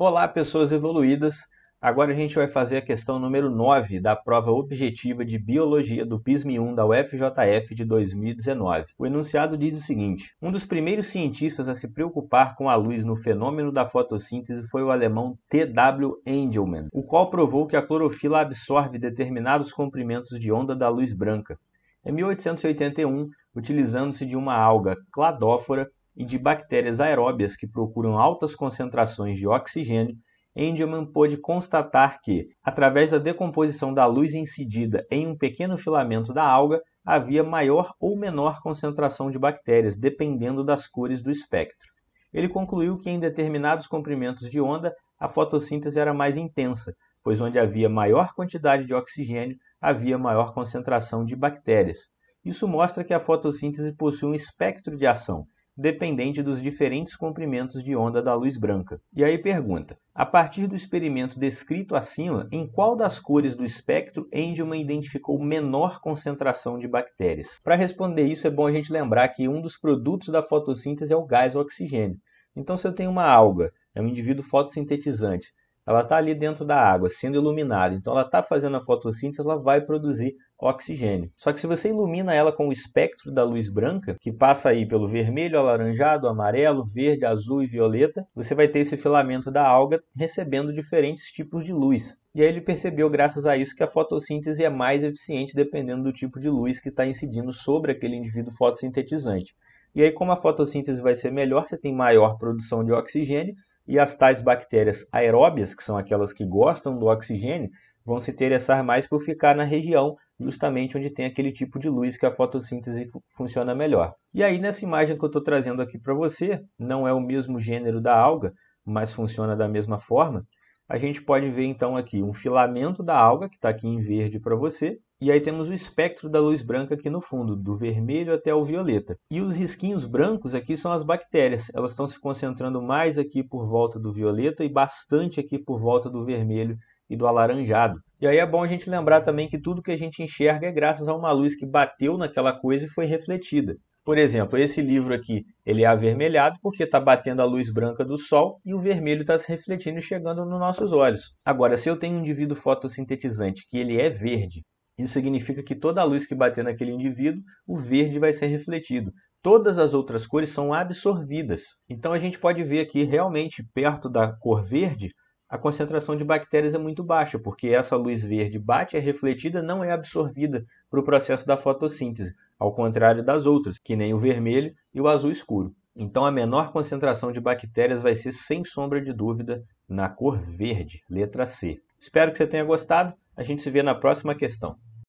Olá, pessoas evoluídas! Agora a gente vai fazer a questão número 9 da prova objetiva de biologia do PISM 1 da UFJF de 2019. O enunciado diz o seguinte: Um dos primeiros cientistas a se preocupar com a luz no fenômeno da fotossíntese foi o alemão T.W. Engelmann, o qual provou que a clorofila absorve determinados comprimentos de onda da luz branca. Em 1881, utilizando-se de uma alga cladófora, e de bactérias aeróbias que procuram altas concentrações de oxigênio, Engelmann pôde constatar que, através da decomposição da luz incidida em um pequeno filamento da alga, havia maior ou menor concentração de bactérias, dependendo das cores do espectro. Ele concluiu que em determinados comprimentos de onda a fotossíntese era mais intensa, pois onde havia maior quantidade de oxigênio havia maior concentração de bactérias. Isso mostra que a fotossíntese possui um espectro de ação, dependente dos diferentes comprimentos de onda da luz branca. E aí pergunta: a partir do experimento descrito acima, em qual das cores do espectro Engelmann identificou menor concentração de bactérias? Para responder isso, é bom a gente lembrar que um dos produtos da fotossíntese é o gás oxigênio. Então, se eu tenho uma alga, é um indivíduo fotossintetizante, ela está ali dentro da água, sendo iluminada. Então ela está fazendo a fotossíntese, ela vai produzir oxigênio. Só que se você ilumina ela com o espectro da luz branca, que passa aí pelo vermelho, alaranjado, amarelo, verde, azul e violeta, você vai ter esse filamento da alga recebendo diferentes tipos de luz. E aí ele percebeu, graças a isso, que a fotossíntese é mais eficiente dependendo do tipo de luz que está incidindo sobre aquele indivíduo fotossintetizante. E aí, como a fotossíntese vai ser melhor, você tem maior produção de oxigênio e as tais bactérias aeróbias, que são aquelas que gostam do oxigênio, vão se interessar mais por ficar na região justamente onde tem aquele tipo de luz que a fotossíntese funciona melhor. E aí nessa imagem que eu estou trazendo aqui para você, não é o mesmo gênero da alga, mas funciona da mesma forma, a gente pode ver então aqui um filamento da alga, que está aqui em verde para você, e aí temos o espectro da luz branca aqui no fundo, do vermelho até o violeta. E os risquinhos brancos aqui são as bactérias. Elas estão se concentrando mais aqui por volta do violeta e bastante aqui por volta do vermelho e do alaranjado. E aí é bom a gente lembrar também que tudo que a gente enxerga é graças a uma luz que bateu naquela coisa e foi refletida. Por exemplo, esse livro aqui, ele é avermelhado porque está batendo a luz branca do sol e o vermelho está se refletindo e chegando nos nossos olhos. Agora, se eu tenho um indivíduo fotossintetizante que ele é verde isso significa que toda a luz que bater naquele indivíduo, o verde vai ser refletido. Todas as outras cores são absorvidas. Então a gente pode ver aqui realmente perto da cor verde, a concentração de bactérias é muito baixa, porque essa luz verde bate, é refletida, não é absorvida para o processo da fotossíntese, ao contrário das outras, que nem o vermelho e o azul escuro. Então a menor concentração de bactérias vai ser, sem sombra de dúvida, na cor verde, letra C. Espero que você tenha gostado. A gente se vê na próxima questão.